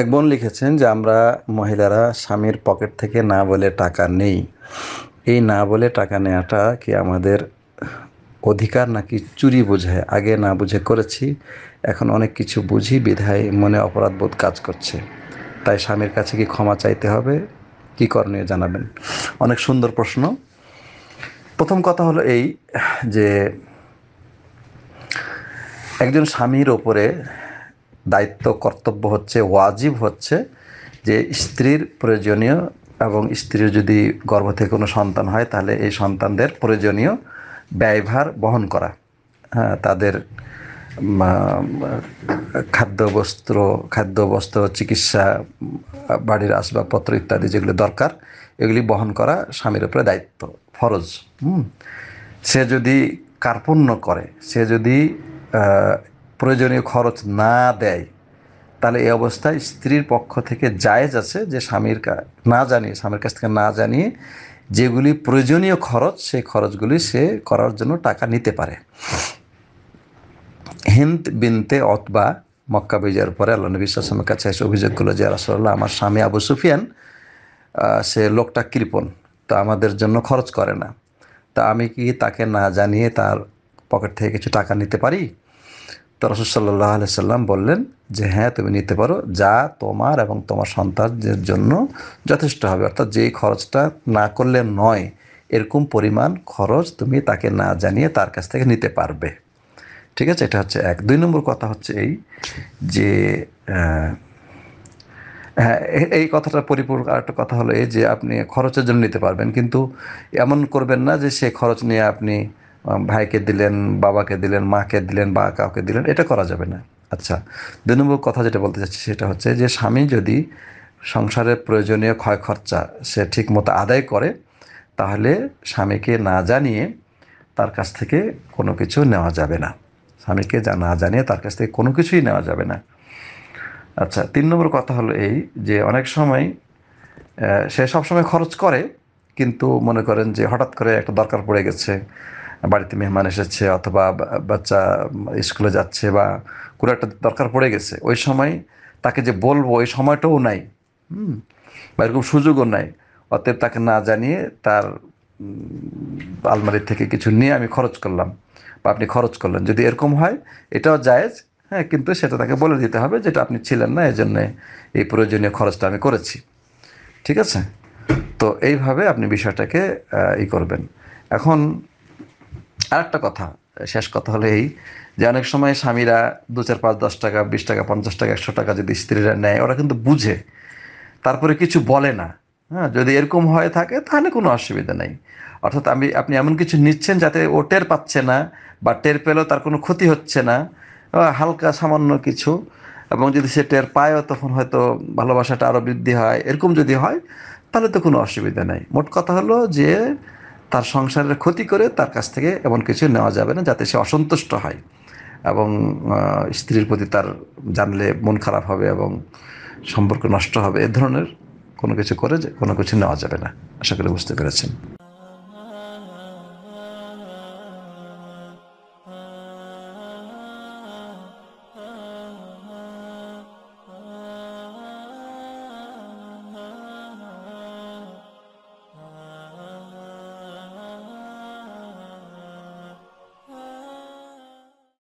এক বোন লিখেছেন যে আমরা মহিলারা স্বামীর পকেট থেকে না বলে টাকা নেই এই না বলে টাকা নেওয়াটা কি আমাদের অধিকার নাকি চুরি বোঝায় আগে না বুঝে করেছি এখন অনেক কিছু বুঝি বিধায় মনে অপরাধবোধ কাজ করছে তাই স্বামীর কাছে কি ক্ষমা চাইতে হবে কি করণীয় জানাবেন অনেক সুন্দর প্রশ্ন প্রথম কথা হলো এই যে একজন স্বামীর ওপরে দায়িত্ব কর্তব্য হচ্ছে ওয়াজিব হচ্ছে যে স্ত্রীর প্রয়োজনীয় এবং স্ত্রীর যদি গর্ভ থেকে কোনো সন্তান হয় তাহলে এই সন্তানদের প্রয়োজনীয় ব্যয়ভার বহন করা হ্যাঁ তাদের খাদ্য বস্ত্র খাদ্য বস্ত্র চিকিৎসা বাড়ির আসবাবপত্র ইত্যাদি যেগুলো দরকার এগুলি বহন করা স্বামীর উপরে দায়িত্ব ফরজ হুম সে যদি কার্পণ্য করে সে যদি প্রয়োজনীয় খরচ না দেয় তাহলে এই অবস্থায় স্ত্রীর পক্ষ থেকে জায়েজ আছে যে স্বামীর না জানিয়ে স্বামীর কাছ থেকে না জানিয়ে যেগুলি প্রয়োজনীয় খরচ সেই খরচগুলি সে করার জন্য টাকা নিতে পারে হিন্দ বিনতে অতবা মক্কা বিজয়ের পরে আল্লাহ নবী সালামের কাছে এসে অভিযোগ করলো যে আল্লাহ আমার স্বামী আবু সুফিয়ান সে লোকটা কৃপণ তো আমাদের জন্য খরচ করে না তা আমি কি তাকে না জানিয়ে তার পকেট থেকে কিছু টাকা নিতে পারি তা রসুল্লাহ আলি সাল্লাম বললেন যে হ্যাঁ তুমি নিতে পারো যা তোমার এবং তোমার সন্তানদের জন্য যথেষ্ট হবে অর্থাৎ যেই খরচটা না করলে নয় এরকম পরিমাণ খরচ তুমি তাকে না জানিয়ে তার কাছ থেকে নিতে পারবে ঠিক আছে এটা হচ্ছে এক দুই নম্বর কথা হচ্ছে এই যে হ্যাঁ এই কথাটা পরিপূরক আরেকটা কথা হলো এই যে আপনি খরচের জন্য নিতে পারবেন কিন্তু এমন করবেন না যে সে খরচ নিয়ে আপনি ভাইকে দিলেন বাবাকে দিলেন মাকে দিলেন বা কাউকে দিলেন এটা করা যাবে না আচ্ছা দুই নম্বর কথা যেটা বলতে চাচ্ছি সেটা হচ্ছে যে স্বামী যদি সংসারের প্রয়োজনীয় ক্ষয় খরচা সে ঠিক মতো আদায় করে তাহলে স্বামীকে না জানিয়ে তার কাছ থেকে কোনো কিছু নেওয়া যাবে না স্বামীকে যা না জানিয়ে তার কাছ থেকে কোনো কিছুই নেওয়া যাবে না আচ্ছা তিন নম্বর কথা হলো এই যে অনেক সময় সে সবসময় খরচ করে কিন্তু মনে করেন যে হঠাৎ করে একটা দরকার পড়ে গেছে বাড়িতে মেহমান এসেছে অথবা বাচ্চা স্কুলে যাচ্ছে বা কোনো একটা দরকার পড়ে গেছে ওই সময় তাকে যে বলবো ওই সময়টাও নাই হুম বা এরকম সুযোগও নাই অতএব তাকে না জানিয়ে তার আলমারি থেকে কিছু নিয়ে আমি খরচ করলাম বা আপনি খরচ করলেন যদি এরকম হয় এটাও জায়েজ হ্যাঁ কিন্তু সেটা তাকে বলে দিতে হবে যেটা আপনি ছিলেন না এজন্যে এই প্রয়োজনীয় খরচটা আমি করেছি ঠিক আছে তো এইভাবে আপনি বিষয়টাকে ই করবেন এখন আর একটা কথা শেষ কথা হলো এই যে অনেক সময় স্বামীরা দু চার পাঁচ দশ টাকা বিশ টাকা পঞ্চাশ টাকা একশো টাকা যদি স্ত্রীরা নেয় ওরা কিন্তু বুঝে তারপরে কিছু বলে না হ্যাঁ যদি এরকম হয়ে থাকে তাহলে কোনো অসুবিধা নেই অর্থাৎ আমি আপনি এমন কিছু নিচ্ছেন যাতে ও টের পাচ্ছে না বা টের পেলেও তার কোনো ক্ষতি হচ্ছে না হালকা সামান্য কিছু এবং যদি সে টের পায়ও তখন হয়তো ভালোবাসাটা আরও বৃদ্ধি হয় এরকম যদি হয় তাহলে তো কোনো অসুবিধা নেই মোট কথা হলো যে তার সংসারের ক্ষতি করে তার কাছ থেকে এমন কিছু নেওয়া যাবে না যাতে সে অসন্তুষ্ট হয় এবং স্ত্রীর প্রতি তার জানলে মন খারাপ হবে এবং সম্পর্ক নষ্ট হবে এ ধরনের কোনো কিছু করে কোনো কিছু নেওয়া যাবে না আশা করি বুঝতে পেরেছেন